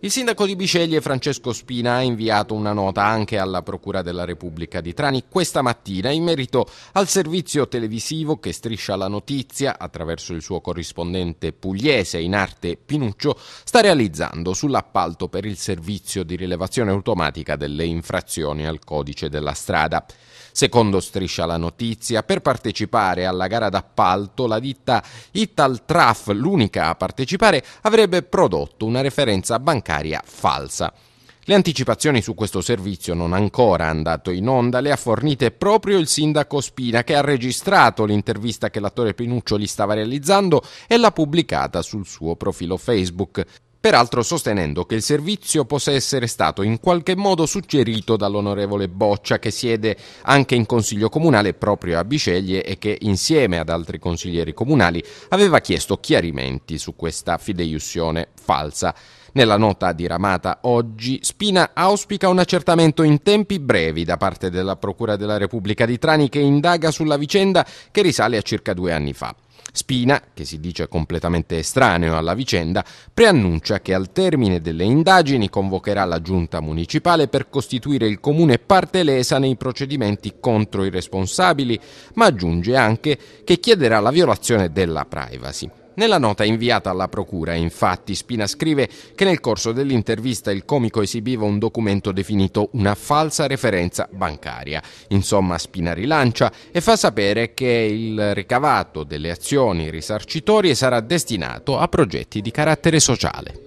Il sindaco di Biceglie Francesco Spina ha inviato una nota anche alla Procura della Repubblica di Trani questa mattina in merito al servizio televisivo che Striscia la Notizia, attraverso il suo corrispondente pugliese in arte Pinuccio, sta realizzando sull'appalto per il servizio di rilevazione automatica delle infrazioni al codice della strada. Secondo Striscia la Notizia, per partecipare alla gara d'appalto la ditta Italtraf, l'unica a partecipare, avrebbe prodotto una referenza bancaria bancaria falsa. Le anticipazioni su questo servizio non ancora andato in onda le ha fornite proprio il sindaco Spina che ha registrato l'intervista che l'attore Pinuccio gli stava realizzando e l'ha pubblicata sul suo profilo Facebook peraltro sostenendo che il servizio possa essere stato in qualche modo suggerito dall'onorevole Boccia che siede anche in consiglio comunale proprio a Biceglie e che insieme ad altri consiglieri comunali aveva chiesto chiarimenti su questa fideiussione falsa. Nella nota diramata oggi, Spina auspica un accertamento in tempi brevi da parte della Procura della Repubblica di Trani che indaga sulla vicenda che risale a circa due anni fa. Spina, che si dice completamente estraneo alla vicenda, preannuncia che al termine delle indagini convocherà la giunta municipale per costituire il comune parte lesa nei procedimenti contro i responsabili, ma aggiunge anche che chiederà la violazione della privacy. Nella nota inviata alla Procura, infatti, Spina scrive che nel corso dell'intervista il comico esibiva un documento definito una falsa referenza bancaria. Insomma, Spina rilancia e fa sapere che il ricavato delle azioni risarcitorie sarà destinato a progetti di carattere sociale.